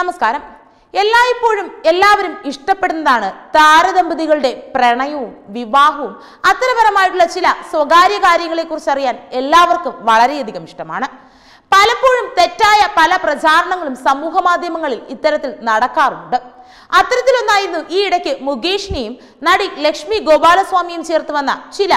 നമസ്കാരം എല്ലായ്പ്പോഴും എല്ലാവരും ഇഷ്ടപ്പെടുന്നതാണ് താരദമ്പതികളുടെ പ്രണയവും വിവാഹവും അത്തരപരമായിട്ടുള്ള ചില സ്വകാര്യ കാര്യങ്ങളെക്കുറിച്ച് അറിയാൻ എല്ലാവർക്കും വളരെയധികം ഇഷ്ടമാണ് പലപ്പോഴും തെറ്റായ പല പ്രചാരണങ്ങളും സമൂഹ മാധ്യമങ്ങളിൽ ഇത്തരത്തിൽ നടക്കാറുണ്ട് അത്തരത്തിലൊന്നായിരുന്നു ഈ ഇടയ്ക്ക് മുകേഷിനെയും നടി ലക്ഷ്മി ഗോപാലസ്വാമിയും ചേർത്ത് വന്ന ചില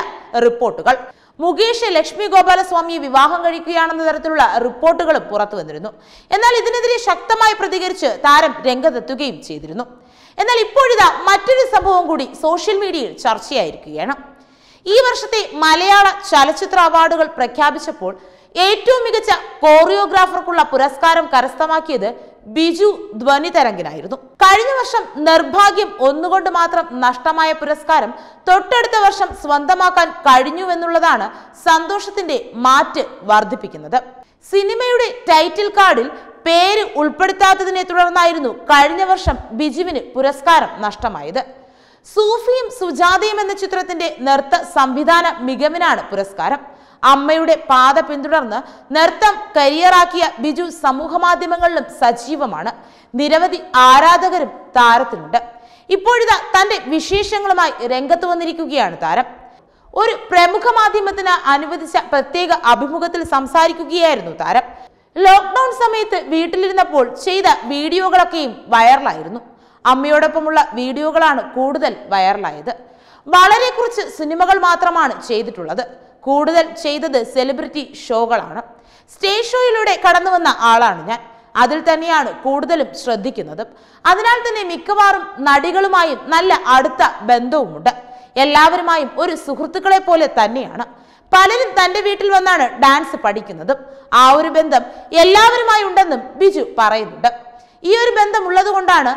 റിപ്പോർട്ടുകൾ മുകേഷ് ലക്ഷ്മി ഗോപാലസ്വാമിയെ വിവാഹം കഴിക്കുകയാണെന്ന തരത്തിലുള്ള റിപ്പോർട്ടുകളും പുറത്തു വന്നിരുന്നു എന്നാൽ ഇതിനെതിരെ ശക്തമായി പ്രതികരിച്ച് താരം രംഗത്തെത്തുകയും ചെയ്തിരുന്നു എന്നാൽ ഇപ്പോഴിതാ മറ്റൊരു സംഭവം കൂടി സോഷ്യൽ മീഡിയയിൽ ചർച്ചയായിരിക്കുകയാണ് ഈ വർഷത്തെ മലയാള ചലച്ചിത്ര അവാർഡുകൾ പ്രഖ്യാപിച്ചപ്പോൾ ഏറ്റവും മികച്ച കോറിയോഗ്രാഫർക്കുള്ള പുരസ്കാരം കരസ്ഥമാക്കിയത് ബിജു ധ്വനിതരംഗിനായിരുന്നു കഴിഞ്ഞ വർഷം നിർഭാഗ്യം ഒന്നുകൊണ്ട് മാത്രം നഷ്ടമായ പുരസ്കാരം തൊട്ടടുത്ത വർഷം സ്വന്തമാക്കാൻ കഴിഞ്ഞുവെന്നുള്ളതാണ് സന്തോഷത്തിന്റെ മാറ്റ് വർദ്ധിപ്പിക്കുന്നത് സിനിമയുടെ ടൈറ്റിൽ കാർഡിൽ പേര് ഉൾപ്പെടുത്താത്തതിനെ തുടർന്നായിരുന്നു കഴിഞ്ഞ വർഷം ബിജുവിന് പുരസ്കാരം നഷ്ടമായത് സൂഫിയും സുജാതയും എന്ന ചിത്രത്തിന്റെ നൃത്ത സംവിധാന മികവിനാണ് പുരസ്കാരം അമ്മയുടെ പാത പിന്തുടർന്ന് നൃത്തം കരിയറാക്കിയ ബിജു സമൂഹ മാധ്യമങ്ങളിലും സജീവമാണ് നിരവധി ആരാധകരും താരത്തിനുണ്ട് ഇപ്പോഴിതാ തന്റെ വിശേഷങ്ങളുമായി രംഗത്ത് വന്നിരിക്കുകയാണ് താരം ഒരു പ്രമുഖ മാധ്യമത്തിന് അനുവദിച്ച പ്രത്യേക അഭിമുഖത്തിൽ സംസാരിക്കുകയായിരുന്നു താരം ലോക്ക്ഡൌൺ സമയത്ത് വീട്ടിലിരുന്നപ്പോൾ ചെയ്ത വീഡിയോകളൊക്കെയും വൈറലായിരുന്നു അമ്മയോടൊപ്പമുള്ള വീഡിയോകളാണ് കൂടുതൽ വൈറലായത് വളരെ കുറച്ച് സിനിമകൾ മാത്രമാണ് ചെയ്തിട്ടുള്ളത് കൂടുതൽ ചെയ്തത് സെലിബ്രിറ്റി ഷോകളാണ് സ്റ്റേജ് ഷോയിലൂടെ കടന്നു വന്ന ആളാണ് ഞാൻ അതിൽ തന്നെയാണ് കൂടുതലും ശ്രദ്ധിക്കുന്നത് അതിനാൽ തന്നെ മിക്കവാറും നടികളുമായും നല്ല അടുത്ത ബന്ധവുമുണ്ട് എല്ലാവരുമായും ഒരു സുഹൃത്തുക്കളെ പോലെ തന്നെയാണ് പലരും തൻ്റെ വീട്ടിൽ വന്നാണ് ഡാൻസ് പഠിക്കുന്നതും ആ ഒരു ബന്ധം എല്ലാവരുമായി ഉണ്ടെന്നും ബിജു പറയുന്നുണ്ട് ഈ ഒരു ബന്ധം ഉള്ളതുകൊണ്ടാണ്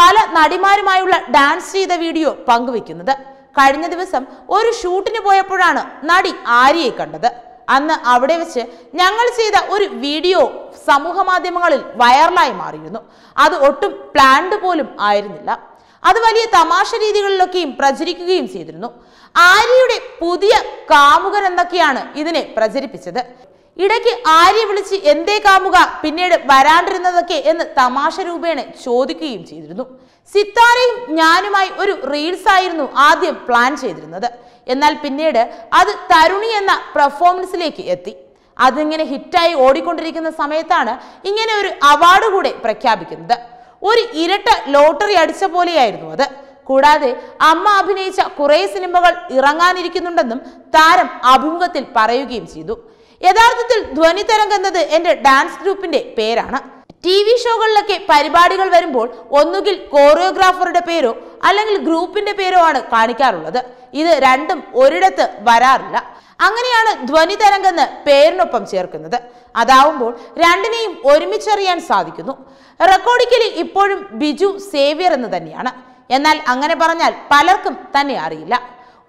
പല നടിമാരുമായുള്ള ഡാൻസ് ചെയ്ത വീഡിയോ പങ്കുവെക്കുന്നത് കഴിഞ്ഞ ദിവസം ഒരു ഷൂട്ടിന് പോയപ്പോഴാണ് നടി ആര്യയെ കണ്ടത് അന്ന് അവിടെ വെച്ച് ഞങ്ങൾ ചെയ്ത ഒരു വീഡിയോ സമൂഹ മാധ്യമങ്ങളിൽ വൈറലായി മാറിയിരുന്നു അത് ഒട്ടും പ്ലാൻഡ് പോലും ആയിരുന്നില്ല അത് വലിയ തമാശ രീതികളിലൊക്കെയും പ്രചരിക്കുകയും ചെയ്തിരുന്നു ആര്യയുടെ പുതിയ കാമുകൻ എന്നൊക്കെയാണ് ഇതിനെ പ്രചരിപ്പിച്ചത് ഇടയ്ക്ക് ആര്യ വിളിച്ച് എന്തേ കാമുക പിന്നീട് വരാണ്ടിരുന്നതൊക്കെ എന്ന് തമാശ രൂപേണ ചോദിക്കുകയും ചെയ്തിരുന്നു സിത്താരയും ഞാനുമായി ഒരു റീൽസ് ആയിരുന്നു ആദ്യം പ്ലാൻ ചെയ്തിരുന്നത് എന്നാൽ പിന്നീട് അത് തരുണി എന്ന പെർഫോമൻസിലേക്ക് എത്തി അതിങ്ങനെ ഹിറ്റായി ഓടിക്കൊണ്ടിരിക്കുന്ന സമയത്താണ് ഇങ്ങനെ ഒരു അവാർഡ് കൂടെ പ്രഖ്യാപിക്കുന്നത് ഒരു ഇരട്ട ലോട്ടറി അടിച്ച പോലെയായിരുന്നു അത് കൂടാതെ അമ്മ അഭിനയിച്ച കുറേ സിനിമകൾ ഇറങ്ങാനിരിക്കുന്നുണ്ടെന്നും താരം അഭിമുഖത്തിൽ പറയുകയും ചെയ്തു യഥാർത്ഥത്തിൽ ധ്വനി തരംഗ് എന്നത് എൻ്റെ ഡാൻസ് ഗ്രൂപ്പിൻ്റെ പേരാണ് ടി വി ഷോകളിലൊക്കെ പരിപാടികൾ വരുമ്പോൾ ഒന്നുകിൽ കോറിയോഗ്രാഫറുടെ പേരോ അല്ലെങ്കിൽ ഗ്രൂപ്പിന്റെ പേരോ ആണ് കാണിക്കാറുള്ളത് ഇത് രണ്ടും ഒരിടത്ത് വരാറില്ല അങ്ങനെയാണ് ധ്വനി തരംഗെന്ന് പേരിനൊപ്പം ചേർക്കുന്നത് അതാവുമ്പോൾ രണ്ടിനെയും ഒരുമിച്ചറിയാൻ സാധിക്കുന്നു റെക്കോർഡിക്കലി ഇപ്പോഴും ബിജു സേവ്യർ എന്ന് തന്നെയാണ് എന്നാൽ അങ്ങനെ പറഞ്ഞാൽ പലർക്കും തന്നെ അറിയില്ല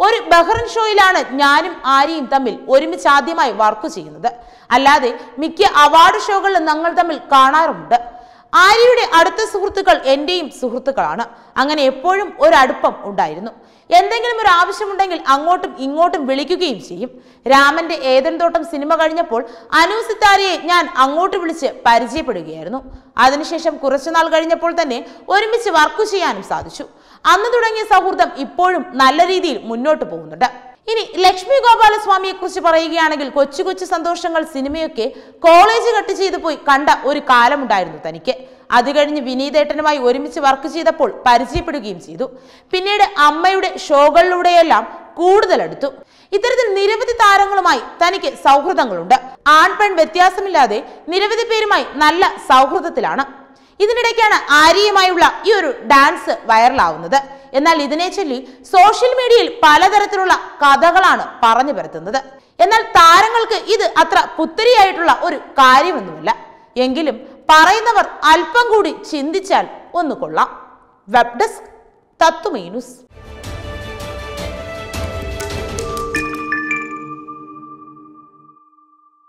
ഒരു ബഹ്റിൻ ഷോയിലാണ് ഞാനും ആര്യയും തമ്മിൽ ഒരുമിച്ച് ആദ്യമായി വർക്ക് ചെയ്യുന്നത് അല്ലാതെ മിക്ക അവാർഡ് ഷോകളിലും ഞങ്ങൾ തമ്മിൽ കാണാറുമുണ്ട് ആര്യയുടെ അടുത്ത സുഹൃത്തുക്കൾ എൻ്റെയും സുഹൃത്തുക്കളാണ് അങ്ങനെ എപ്പോഴും ഒരു അടുപ്പം ഉണ്ടായിരുന്നു എന്തെങ്കിലും ഒരു ആവശ്യമുണ്ടെങ്കിൽ അങ്ങോട്ടും ഇങ്ങോട്ടും വിളിക്കുകയും ചെയ്യും രാമന്റെ ഏതെന്തോട്ടം സിനിമ കഴിഞ്ഞപ്പോൾ അനു സിത്താരയെ ഞാൻ അങ്ങോട്ട് വിളിച്ച് പരിചയപ്പെടുകയായിരുന്നു അതിനുശേഷം കുറച്ചുനാൾ കഴിഞ്ഞപ്പോൾ തന്നെ ഒരുമിച്ച് വർക്ക് ചെയ്യാനും സാധിച്ചു അന്ന് തുടങ്ങിയ സൗഹൃദം ഇപ്പോഴും നല്ല രീതിയിൽ മുന്നോട്ട് പോകുന്നുണ്ട് ഇനി ലക്ഷ്മി ഗോപാലസ്വാമിയെ കുറിച്ച് പറയുകയാണെങ്കിൽ കൊച്ചു കൊച്ചു സന്തോഷങ്ങൾ സിനിമയൊക്കെ കോളേജ് കട്ട് ചെയ്തു പോയി കണ്ട ഒരു കാലമുണ്ടായിരുന്നു തനിക്ക് അത് കഴിഞ്ഞ് വിനീതേട്ടനുമായി ഒരുമിച്ച് വർക്ക് ചെയ്തപ്പോൾ പരിചയപ്പെടുകയും ചെയ്തു പിന്നീട് അമ്മയുടെ ഷോകളിലൂടെയെല്ലാം കൂടുതലെടുത്തു ഇത്തരത്തിൽ നിരവധി താരങ്ങളുമായി തനിക്ക് സൗഹൃദങ്ങളുണ്ട് ആൺ പെൺ വ്യത്യാസമില്ലാതെ നിരവധി പേരുമായി നല്ല സൗഹൃദത്തിലാണ് ഇതിനിടയ്ക്കാണ് ആര്യയുമായുള്ള ഈ ഒരു ഡാൻസ് വൈറലാവുന്നത് എന്നാൽ ഇതിനെ ചൊല്ലി സോഷ്യൽ മീഡിയയിൽ പലതരത്തിലുള്ള കഥകളാണ് പറഞ്ഞു പരത്തുന്നത് എന്നാൽ താരങ്ങൾക്ക് ഇത് അത്ര പുത്തരിയായിട്ടുള്ള ഒരു കാര്യമൊന്നുമില്ല എങ്കിലും പറയുന്നവർ അല്പം കൂടി ചിന്തിച്ചാൽ ഒന്ന് കൊള്ളാം വെബ് ഡെസ്ക് തത്തുമീനുസ്